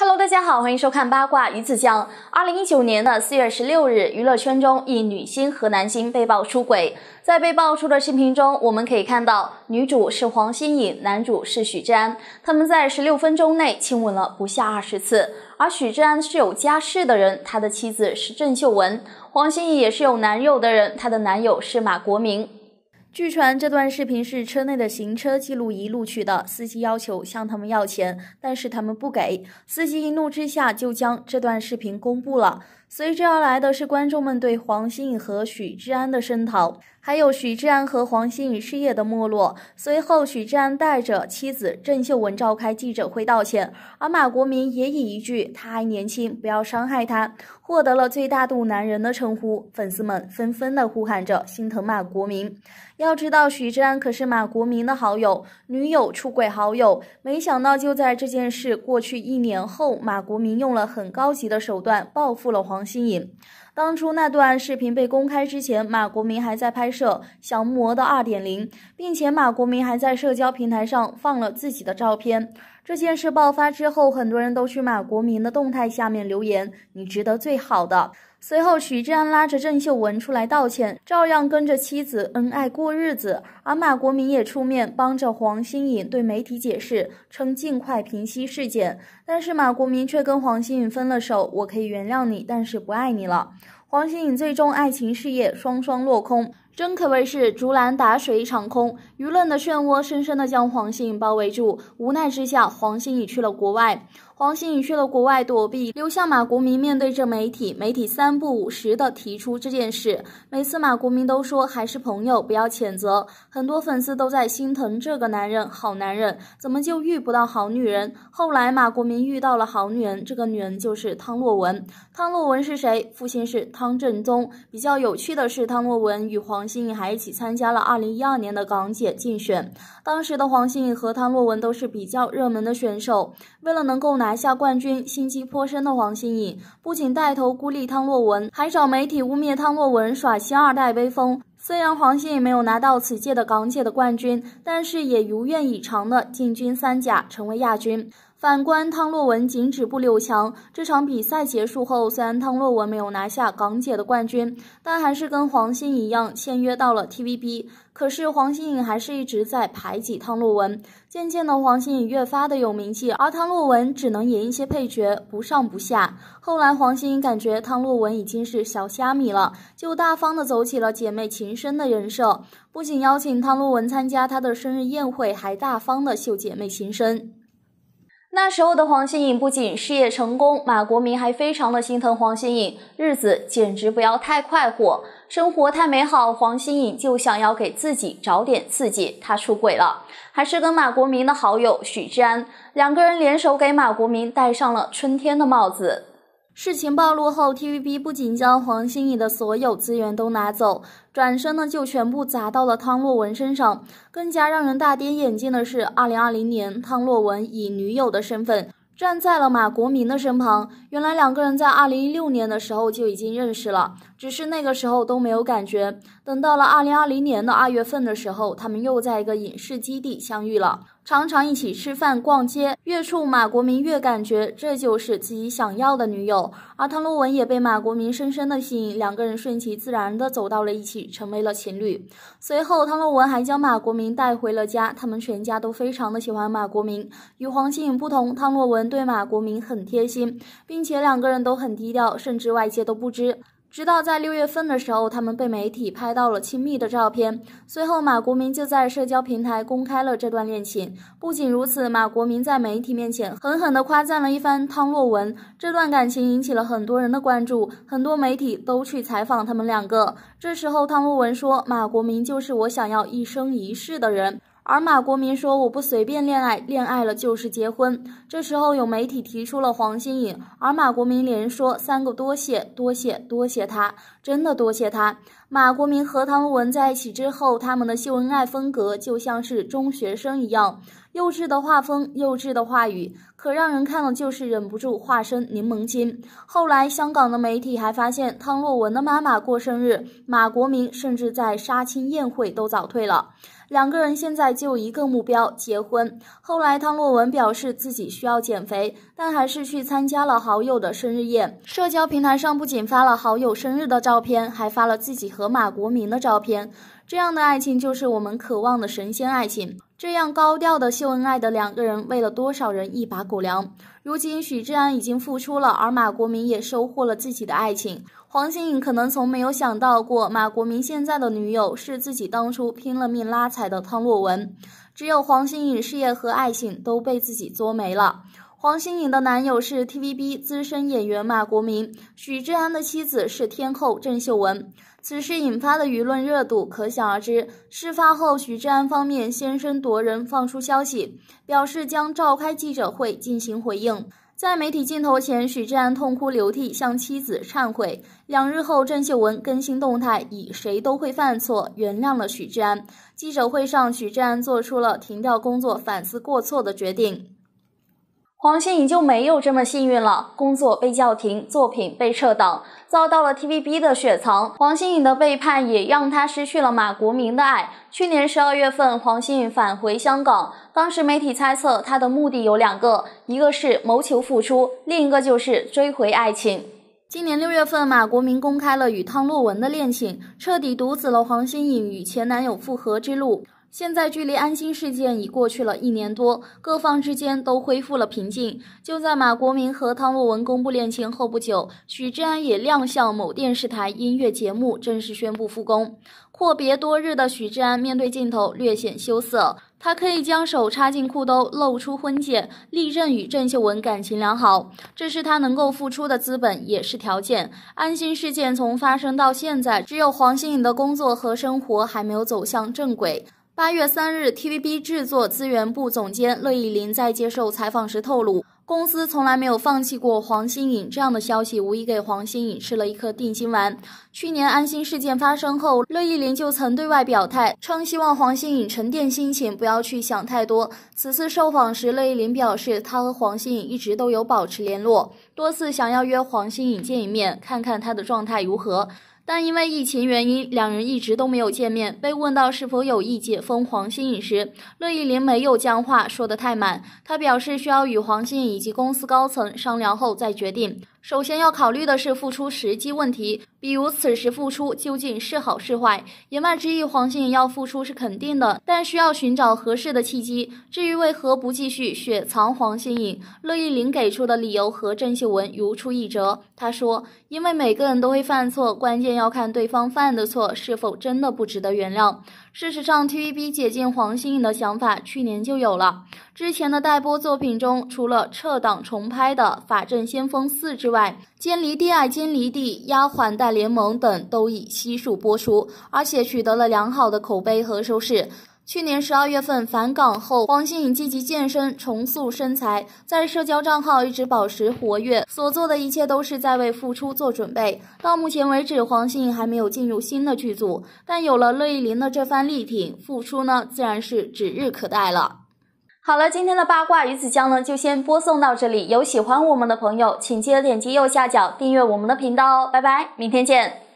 Hello，大家好，欢迎收看八卦鱼子酱。二零一九年的四月十六日，娱乐圈中一女星和男星被曝出轨。在被爆出的视频中，我们可以看到，女主是黄心颖，男主是许志安。他们在十六分钟内亲吻了不下二十次。而许志安是有家室的人，他的妻子是郑秀文。黄心颖也是有男友的人，她的男友是马国明。据传，这段视频是车内的行车记录仪录取的。司机要求向他们要钱，但是他们不给。司机一怒之下，就将这段视频公布了。随之而来的是观众们对黄兴颖和许志安的声讨，还有许志安和黄兴颖事业的没落。随后，许志安带着妻子郑秀文召开记者会道歉，而马国明也以一句“他还年轻，不要伤害他”，获得了最大度男人的称呼。粉丝们纷纷的呼喊着心疼马国明。要知道，许志安可是马国明的好友，女友出轨好友，没想到就在这件事过去一年后，马国明用了很高级的手段报复了黄。王新颖。当初那段视频被公开之前，马国明还在拍摄《降魔的2.0》，并且马国明还在社交平台上放了自己的照片。这件事爆发之后，很多人都去马国明的动态下面留言，你值得最好的。随后，许志安拉着郑秀文出来道歉，照样跟着妻子恩爱过日子，而马国明也出面帮着黄心颖对媒体解释，称尽快平息事件。但是马国明却跟黄心颖分了手，我可以原谅你，但是不爱你了。黄心颖最终爱情事业双双落空，真可谓是竹篮打水一场空。舆论的漩涡深深的将黄心颖包围住，无奈之下，黄心颖去了国外。黄心颖去了国外躲避，留下马国明面对着媒体，媒体三不五时的提出这件事，每次马国明都说还是朋友，不要谴责。很多粉丝都在心疼这个男人，好男人怎么就遇不到好女人？后来马国明遇到了好女人，这个女人就是汤洛雯。汤洛雯是谁？父亲是汤振宗。比较有趣的是，汤洛雯与黄兴颖还一起参加了2012年的港姐竞选，当时的黄兴颖和汤洛雯都是比较热门的选手，为了能够拿。拿下冠军，心机颇深的黄心颖不仅带头孤立汤洛雯，还找媒体污蔑汤洛雯，耍星二代威风。虽然黄心颖没有拿到此届的港姐的冠军，但是也如愿以偿的进军三甲，成为亚军。反观汤洛雯仅止步六强。这场比赛结束后，虽然汤洛雯没有拿下港姐的冠军，但还是跟黄心一样签约到了 TVB。可是黄心颖还是一直在排挤汤洛雯。渐渐的，黄心颖越发的有名气，而汤洛雯只能演一些配角，不上不下。后来黄心颖感觉汤洛雯已经是小虾米了，就大方的走起了姐妹情深的人设，不仅邀请汤洛雯参加她的生日宴会，还大方的秀姐妹情深。那时候的黄心颖不仅事业成功，马国明还非常的心疼黄心颖，日子简直不要太快活，生活太美好。黄心颖就想要给自己找点刺激，她出轨了，还是跟马国明的好友许志安两个人联手给马国明戴上了春天的帽子。事情暴露后 t v b 不仅将黄心颖的所有资源都拿走，转身呢就全部砸到了汤洛雯身上。更加让人大跌眼镜的是，二零二零年汤洛雯以女友的身份站在了马国明的身旁。原来两个人在二零一六年的时候就已经认识了，只是那个时候都没有感觉。等到了二零二零年的二月份的时候，他们又在一个影视基地相遇了。常常一起吃饭、逛街，越处马国明越感觉这就是自己想要的女友，而唐洛文也被马国明深深的吸引，两个人顺其自然的走到了一起，成为了情侣。随后，唐洛文还将马国明带回了家，他们全家都非常的喜欢马国明。与黄心颖不同，唐洛文对马国明很贴心，并且两个人都很低调，甚至外界都不知。直到在六月份的时候，他们被媒体拍到了亲密的照片。随后，马国明就在社交平台公开了这段恋情。不仅如此，马国明在媒体面前狠狠的夸赞了一番汤洛雯。这段感情引起了很多人的关注，很多媒体都去采访他们两个。这时候，汤洛雯说：“马国明就是我想要一生一世的人。”而马国民说：“我不随便恋爱，恋爱了就是结婚。”这时候有媒体提出了黄心颖，而马国民连说三个多谢，多谢，多谢，他真的多谢他。马国民和唐文在一起之后，他们的秀恩爱风格就像是中学生一样，幼稚的画风，幼稚的话语。可让人看了就是忍不住化身柠檬精。后来，香港的媒体还发现汤洛雯的妈妈过生日，马国明甚至在杀青宴会都早退了。两个人现在就一个目标，结婚。后来，汤洛雯表示自己需要减肥，但还是去参加了好友的生日宴。社交平台上不仅发了好友生日的照片，还发了自己和马国明的照片。这样的爱情就是我们渴望的神仙爱情。这样高调的秀恩爱的两个人，喂了多少人一把狗粮？如今许志安已经复出了，而马国明也收获了自己的爱情。黄心颖可能从没有想到过，马国明现在的女友是自己当初拼了命拉踩的汤洛雯。只有黄心颖事业和爱情都被自己作没了。黄心颖的男友是 TVB 资深演员马国明，许志安的妻子是天后郑秀文。此事引发的舆论热度可想而知。事发后，许志安方面先声夺人，放出消息表示将召开记者会进行回应。在媒体镜头前，许志安痛哭流涕，向妻子忏悔。两日后，郑秀文更新动态，以谁都会犯错，原谅了许志安。记者会上，许志安做出了停掉工作、反思过错的决定。黄心颖就没有这么幸运了，工作被叫停，作品被撤档，遭到了 TVB 的雪藏。黄心颖的背叛也让她失去了马国明的爱。去年十二月份，黄心颖返回香港，当时媒体猜测她的目的有两个，一个是谋求复出，另一个就是追回爱情。今年六月份，马国明公开了与汤洛雯的恋情，彻底堵死了黄心颖与前男友复合之路。现在距离安心事件已过去了一年多，各方之间都恢复了平静。就在马国明和汤洛文公布恋情后不久，许志安也亮相某电视台音乐节目，正式宣布复工。阔别多日的许志安面对镜头略显羞涩，他可以将手插进裤兜，露出婚戒，力证与郑秀文感情良好。这是他能够付出的资本，也是条件。安心事件从发生到现在，只有黄心颖的工作和生活还没有走向正轨。八月三日，TVB 制作资源部总监乐易玲在接受采访时透露，公司从来没有放弃过黄心颖。这样的消息无疑给黄心颖吃了一颗定心丸。去年安心事件发生后，乐易玲就曾对外表态，称希望黄心颖沉淀心情，不要去想太多。此次受访时，乐易玲表示，她和黄心颖一直都有保持联络，多次想要约黄心颖见一面，看看她的状态如何。但因为疫情原因，两人一直都没有见面。被问到是否有意解封黄心颖时，乐易玲没有将话说得太满。他表示需要与黄心颖以及公司高层商量后再决定。首先要考虑的是付出时机问题，比如此时付出究竟是好是坏。言外之意，黄心颖要付出是肯定的，但需要寻找合适的契机。至于为何不继续雪藏黄心颖，乐易玲给出的理由和郑秀文如出一辙。他说，因为每个人都会犯错，关键。要看对方犯的错是否真的不值得原谅。事实上，TVB 解禁黄心颖的想法去年就有了。之前的待播作品中，除了撤档重拍的《法证先锋四》之外，《歼离地爱》《坚离地丫鬟带联盟》等都已悉数播出，而且取得了良好的口碑和收视。去年十二月份返港后，黄心颖积极健身重塑身材，在社交账号一直保持活跃，所做的一切都是在为复出做准备。到目前为止，黄心颖还没有进入新的剧组，但有了乐易玲的这番力挺，复出呢，自然是指日可待了。好了，今天的八卦鱼子酱呢，就先播送到这里。有喜欢我们的朋友，请记得点击右下角订阅我们的频道哦。拜拜，明天见。